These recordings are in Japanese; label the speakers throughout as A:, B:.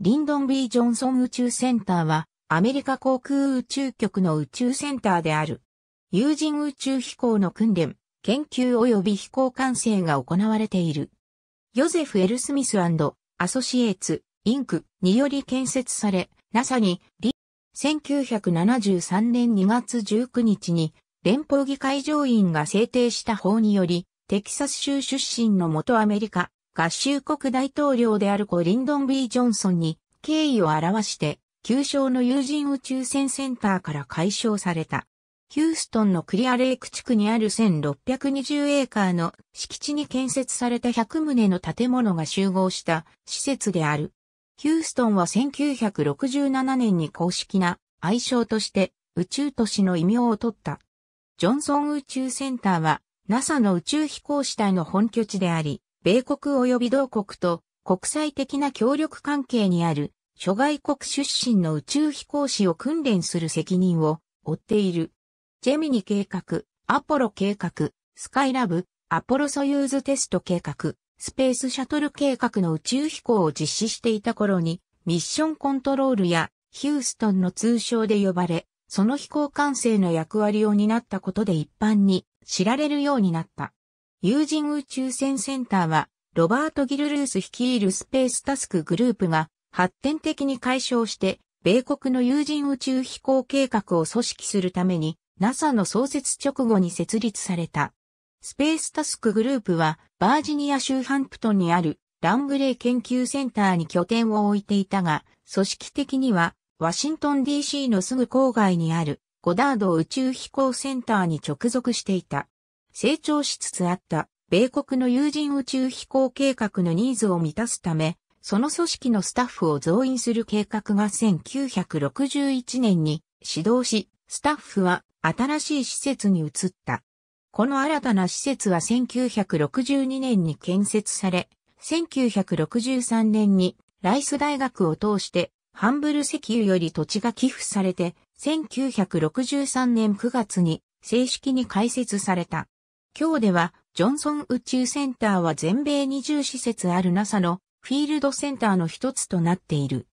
A: リンドン B・ ジョンソン宇宙センターは、アメリカ航空宇宙局の宇宙センターである。有人宇宙飛行の訓練、研究及び飛行管制が行われている。ヨゼフ・エル・スミスアソシエーツ、インクにより建設され、NASA に、1973年2月19日に、連邦議会上院が制定した法により、テキサス州出身の元アメリカ、合衆国大統領であるコリンドン・ B・ ジョンソンに敬意を表して、旧称の有人宇宙船センターから解消された。ヒューストンのクリアレイク地区にある1620エーカーの敷地に建設された100棟の建物が集合した施設である。ヒューストンは1967年に公式な愛称として宇宙都市の異名を取った。ジョンソン宇宙センターは NASA の宇宙飛行士隊の本拠地であり、米国及び同国と国際的な協力関係にある諸外国出身の宇宙飛行士を訓練する責任を負っている。ジェミニ計画、アポロ計画、スカイラブ、アポロソユーズテスト計画、スペースシャトル計画の宇宙飛行を実施していた頃に、ミッションコントロールやヒューストンの通称で呼ばれ、その飛行管制の役割を担ったことで一般に知られるようになった。有人宇宙船センターは、ロバート・ギルルース率いるスペースタスクグループが発展的に解消して、米国の有人宇宙飛行計画を組織するために、NASA の創設直後に設立された。スペースタスクグループは、バージニア州ハンプトンにあるラングレー研究センターに拠点を置いていたが、組織的には、ワシントン DC のすぐ郊外にあるゴダード宇宙飛行センターに直属していた。成長しつつあった米国の有人宇宙飛行計画のニーズを満たすため、その組織のスタッフを増員する計画が1961年に始動し、スタッフは新しい施設に移った。この新たな施設は1962年に建設され、1963年にライス大学を通してハンブル石油より土地が寄付されて、1963年9月に正式に開設された。今日では、ジョンソン宇宙センターは全米20施設ある NASA のフィールドセンターの一つとなっている。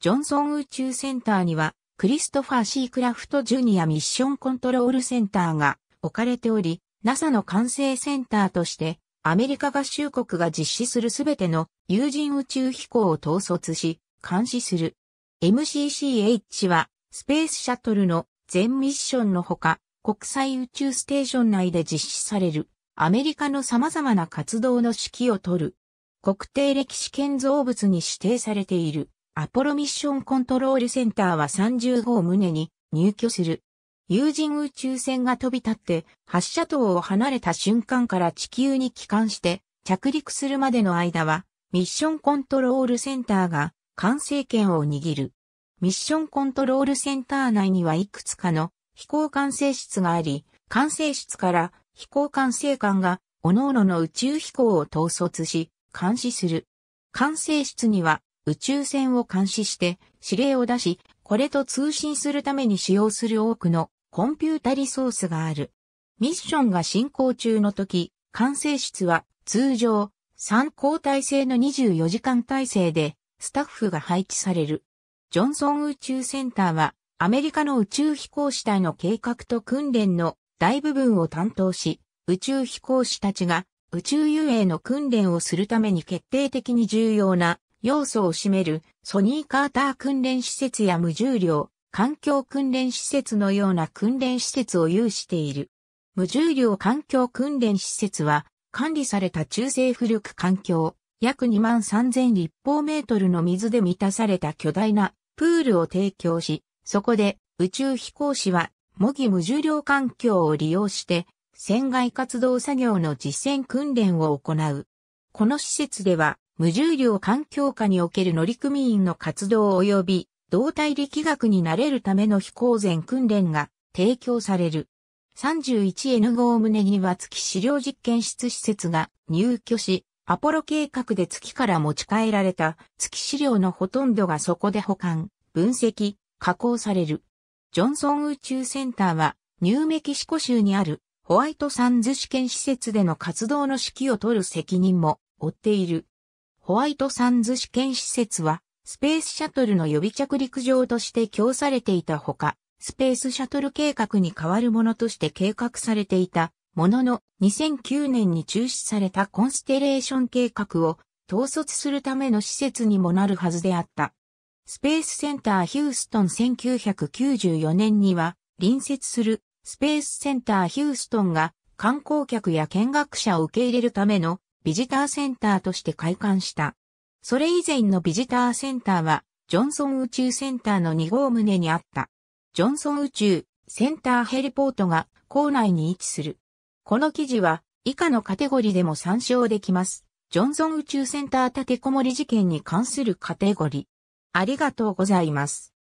A: ジョンソン宇宙センターには、クリストファー・シー・クラフト・ジュニア・ミッション・コントロール・センターが置かれており、NASA の管制センターとして、アメリカ合衆国が実施するすべての有人宇宙飛行を統率し、監視する。MCCH は、スペースシャトルの全ミッションのほか、国際宇宙ステーション内で実施されるアメリカの様々な活動の指揮を取る国定歴史建造物に指定されているアポロミッションコントロールセンターは30号棟に入居する。有人宇宙船が飛び立って発射塔を離れた瞬間から地球に帰還して着陸するまでの間はミッションコントロールセンターが完成権を握る。ミッションコントロールセンター内にはいくつかの飛行管制室があり、管制室から飛行管制官が各々の宇宙飛行を統率し、監視する。管制室には宇宙船を監視して指令を出し、これと通信するために使用する多くのコンピュータリソースがある。ミッションが進行中の時、管制室は通常3交代制の24時間体制でスタッフが配置される。ジョンソン宇宙センターはアメリカの宇宙飛行士隊の計画と訓練の大部分を担当し、宇宙飛行士たちが宇宙遊泳の訓練をするために決定的に重要な要素を占めるソニー・カーター訓練施設や無重量、環境訓練施設のような訓練施設を有している。無重量環境訓練施設は管理された中性浮力環境、約2万3000立方メートルの水で満たされた巨大なプールを提供し、そこで、宇宙飛行士は、模擬無重量環境を利用して、船外活動作業の実践訓練を行う。この施設では、無重量環境下における乗組員の活動及び、動体力学に慣れるための飛行前訓練が提供される。31N 号胸には月資料実験室施設が入居し、アポロ計画で月から持ち帰られた月資料のほとんどがそこで保管、分析、加工される。ジョンソン宇宙センターは、ニューメキシコ州にあるホワイトサンズ試験施設での活動の指揮を取る責任も負っている。ホワイトサンズ試験施設は、スペースシャトルの予備着陸場として供されていたほか、スペースシャトル計画に代わるものとして計画されていたものの2009年に中止されたコンステレーション計画を統率するための施設にもなるはずであった。スペースセンターヒューストン1994年には、隣接するスペースセンターヒューストンが観光客や見学者を受け入れるためのビジターセンターとして開館した。それ以前のビジターセンターは、ジョンソン宇宙センターの2号棟にあった。ジョンソン宇宙センターヘリポートが校内に位置する。この記事は以下のカテゴリでも参照できます。ジョンソン宇宙センター立てこもり事件に関するカテゴリ。ありがとうございます。